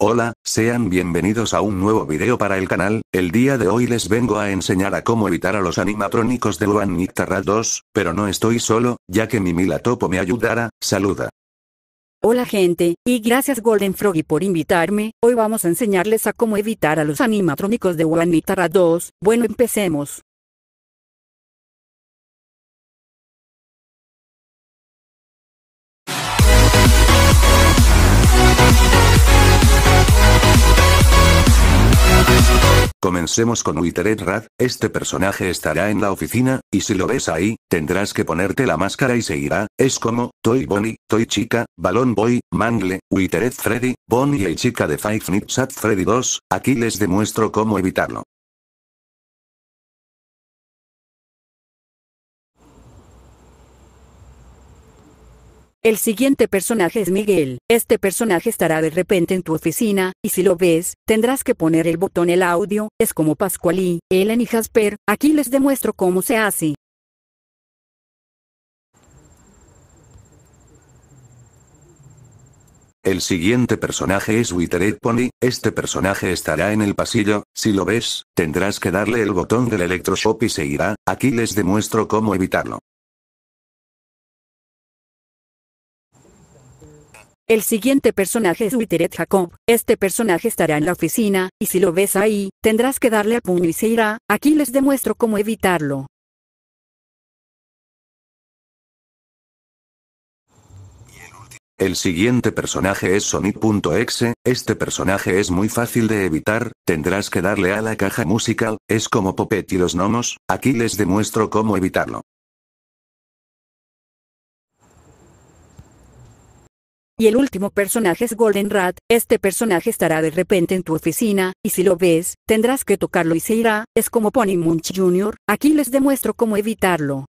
Hola, sean bienvenidos a un nuevo video para el canal, el día de hoy les vengo a enseñar a cómo evitar a los animatrónicos de One 2, pero no estoy solo, ya que mi Milatopo me ayudará, saluda. Hola gente, y gracias Golden Froggy por invitarme, hoy vamos a enseñarles a cómo evitar a los animatrónicos de One 2, bueno empecemos. Comencemos con Withered Rad, este personaje estará en la oficina, y si lo ves ahí, tendrás que ponerte la máscara y se irá, es como, Toy Bonnie, Toy Chica, Balón Boy, Mangle, Withered Freddy, Bonnie y Chica de Five Nights at Freddy 2, aquí les demuestro cómo evitarlo. El siguiente personaje es Miguel. Este personaje estará de repente en tu oficina, y si lo ves, tendrás que poner el botón el audio, es como Pascualí, Ellen y Jasper, aquí les demuestro cómo se hace. El siguiente personaje es Withered Pony, este personaje estará en el pasillo, si lo ves, tendrás que darle el botón del electroshop y se irá, aquí les demuestro cómo evitarlo. El siguiente personaje es Witteret Jacob. Este personaje estará en la oficina, y si lo ves ahí, tendrás que darle a puño y se irá. Aquí les demuestro cómo evitarlo. El siguiente personaje es Sonic.exe, este personaje es muy fácil de evitar, tendrás que darle a la caja musical, es como Popet y los gnomos, aquí les demuestro cómo evitarlo. Y el último personaje es Golden Rat, este personaje estará de repente en tu oficina, y si lo ves, tendrás que tocarlo y se irá, es como Pony Munch Jr., aquí les demuestro cómo evitarlo.